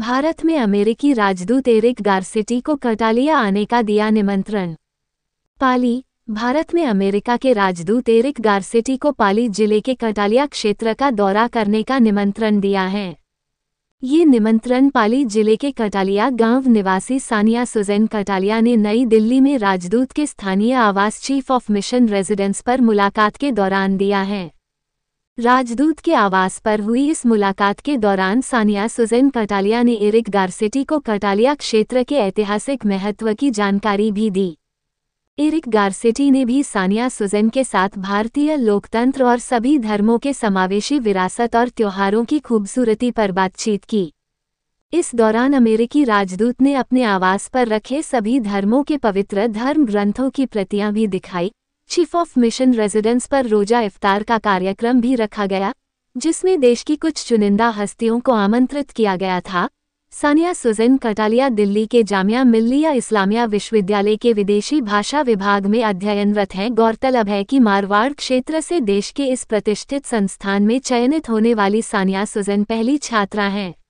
भारत में अमेरिकी राजदूत एरिक गार्सिटी को कटालिया आने का दिया निमंत्रण पाली भारत में अमेरिका के राजदूत एरिक गार्सिटी को पाली जिले के कटालिया क्षेत्र का दौरा करने का निमंत्रण दिया है ये निमंत्रण पाली जिले के कटालिया गांव निवासी सानिया सुजैन कटालिया ने नई दिल्ली में राजदूत के स्थानीय आवास चीफ ऑफ मिशन रेजिडेंस पर मुलाकात के दौरान दिया है राजदूत के आवास पर हुई इस मुलाकात के दौरान सानिया सुजैन कटालिया ने इरिक गारसिटी को कटालिया क्षेत्र के ऐतिहासिक महत्व की जानकारी भी दी इरिक गारसिटी ने भी सानिया सुजैन के साथ भारतीय लोकतंत्र और सभी धर्मों के समावेशी विरासत और त्योहारों की खूबसूरती पर बातचीत की इस दौरान अमेरिकी राजदूत ने अपने आवास पर रखे सभी धर्मों के पवित्र धर्म ग्रंथों की प्रतियां भी दिखाई चीफ ऑफ मिशन रेजिडेंस पर रोजा इफ्तार का कार्यक्रम भी रखा गया जिसमें देश की कुछ चुनिंदा हस्तियों को आमंत्रित किया गया था सानिया सुजैन कटालिया दिल्ली के जामिया मिल्लिया इस्लामिया विश्वविद्यालय के विदेशी भाषा विभाग में अध्ययनरत हैं गौरतलब है कि मारवाड़ क्षेत्र से देश के इस प्रतिष्ठित संस्थान में चयनित होने वाली सानिया सुजैन पहली छात्रा हैं